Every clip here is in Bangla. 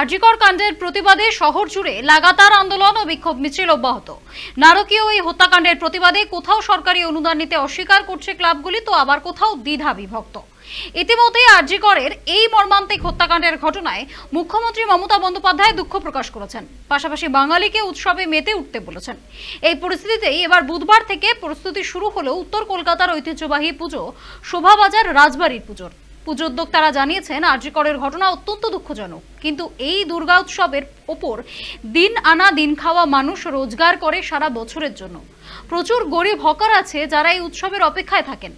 আরজিকর কাণ্ডের প্রতিবাদে শহর জুড়ে লাগাতার আন্দোলন ও বিক্ষোভ মিছিল অব্যাহত নারকীয় এই হত্যাকাণ্ডের প্রতিবাদে কোথাও সরকারি অনুদান নিতে অস্বীকার করছে ক্লাবগুলি তো আবার কোথাও দ্বিধা বিভক্ত ইতিমধ্যেই আরজিকরের এই মর্মান্তিক হত্যাকাণ্ডের ঘটনায় মুখ্যমন্ত্রী মমতা বন্দ্যোপাধ্যায় দুঃখ প্রকাশ করেছেন পাশাপাশি বাঙালিকে উৎসবে মেতে উঠতে বলেছেন এই পরিস্থিতিতেই এবার বুধবার থেকে প্রস্তুতি শুরু হলো উত্তর কলকাতার ঐতিহ্যবাহী পুজো শোভাবাজার রাজবাড়ির পুজোর পুজো তারা জানিয়েছেন আর্যিকরের ঘটনা অত্যন্ত দুঃখজনক কিন্তু এই দুর্গা উৎসবের ওপর দিন আনা দিন খাওয়া মানুষ রোজগার করে সারা বছরের জন্য প্রচুর গরিব হকার আছে যারা এই উৎসবের অপেক্ষায় থাকেন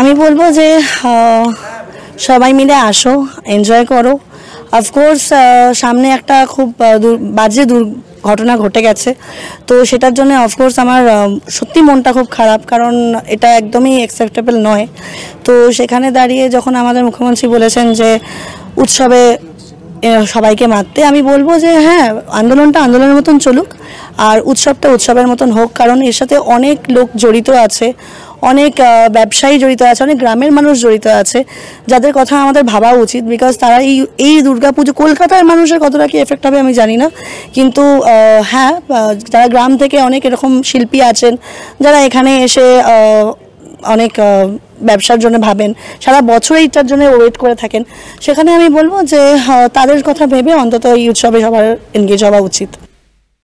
আমি বলবো যে সবাই মিলে আসো এনজয় করো অফকোর্স সামনে একটা খুব বাজে ঘটনা ঘটে গেছে তো সেটার জন্য অফকোর্স আমার সত্যি মনটা খুব খারাপ কারণ এটা একদমই অ্যাকসেপ্টেবল নয় তো সেখানে দাঁড়িয়ে যখন আমাদের মুখ্যমন্ত্রী বলেছেন যে উৎসবে সবাইকে মারতে আমি বলবো যে হ্যাঁ আন্দোলনটা আন্দোলনের মতন চলুক আর উৎসবটা উৎসবের মতন হোক কারণ এর সাথে অনেক লোক জড়িত আছে অনেক ব্যবসায়ী জড়িত আছে অনেক গ্রামের মানুষ জড়িত আছে যাদের কথা আমাদের ভাবা উচিত বিকজ তারা এই এই দুর্গাপুজো কলকাতার মানুষের কতটা কি এফেক্ট হবে আমি জানি না কিন্তু হ্যাঁ যারা গ্রাম থেকে অনেক এরকম শিল্পী আছেন যারা এখানে এসে অনেক ব্যবসার জন্য ভাবেন সারা বছর এইটার জন্য ওয়েট করে থাকেন সেখানে আমি বলবো যে তাদের কথা ভেবে অন্তত এই উৎসবে সবার এনগেজ হওয়া উচিত